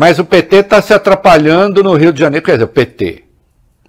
Mas o PT está se atrapalhando no Rio de Janeiro. Quer dizer, o PT,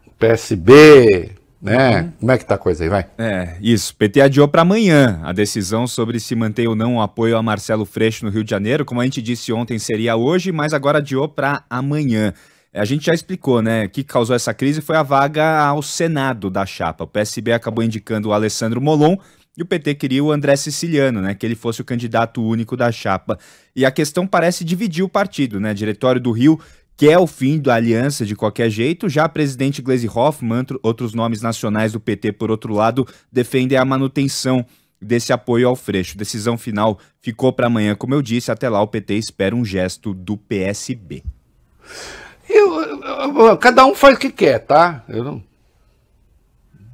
o PSB, né? Uhum. Como é que tá a coisa aí, vai? É, isso. PT adiou para amanhã a decisão sobre se manter ou não o apoio a Marcelo Freixo no Rio de Janeiro. Como a gente disse ontem, seria hoje, mas agora adiou para amanhã. É, a gente já explicou, né? O que causou essa crise foi a vaga ao Senado da chapa. O PSB acabou indicando o Alessandro Molon e o PT queria o André Siciliano, né, que ele fosse o candidato único da chapa. E a questão parece dividir o partido, né? Diretório do Rio quer o fim da aliança de qualquer jeito, já a presidente Gleisi Hoffmann, outros nomes nacionais do PT, por outro lado, defendem a manutenção desse apoio ao Freixo. Decisão final ficou para amanhã, como eu disse, até lá o PT espera um gesto do PSB. Eu, eu, eu, cada um faz o que quer, tá? Eu não...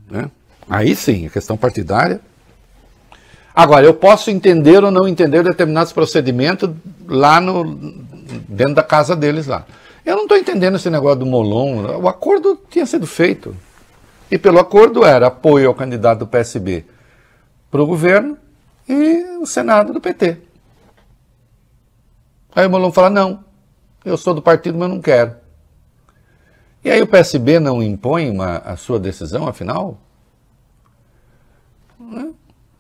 Né? Aí sim, a questão partidária Agora, eu posso entender ou não entender determinados procedimentos lá no, dentro da casa deles lá. Eu não estou entendendo esse negócio do Molon. O acordo tinha sido feito. E pelo acordo era apoio ao candidato do PSB para o governo e o Senado do PT. Aí o Molon fala: não, eu sou do partido, mas não quero. E aí o PSB não impõe uma, a sua decisão, afinal?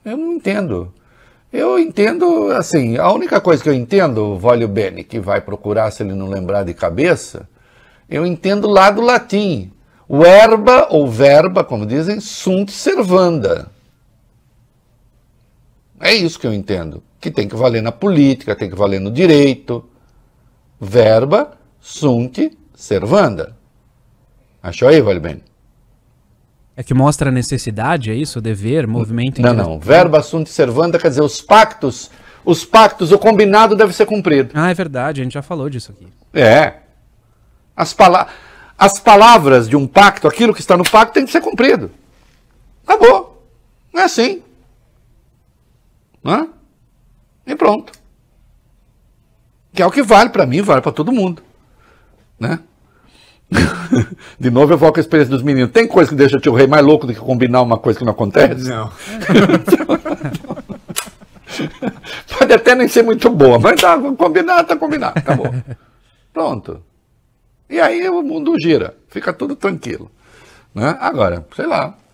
Eu não entendo. Eu entendo, assim, a única coisa que eu entendo, Volio Bene, que vai procurar se ele não lembrar de cabeça, eu entendo lá do latim. Verba ou verba, como dizem, sunt servanda. É isso que eu entendo. Que tem que valer na política, tem que valer no direito. Verba sunt servanda. Achou aí, Bene? É que mostra a necessidade, é isso? O dever, movimento... Não, não. Verba e servanda quer dizer os pactos, os pactos, o combinado deve ser cumprido. Ah, é verdade, a gente já falou disso aqui. É. As, pala as palavras de um pacto, aquilo que está no pacto, tem que ser cumprido. Acabou. Não é assim. Né? E pronto. Que é o que vale para mim, vale para todo mundo. Né? De novo, eu volto a experiência dos meninos. Tem coisa que deixa o tio Rei mais louco do que combinar uma coisa que não acontece? Não. Pode até nem ser muito boa, mas tá combinado, tá combinado, acabou. Pronto. E aí o mundo gira, fica tudo tranquilo. Né? Agora, sei lá,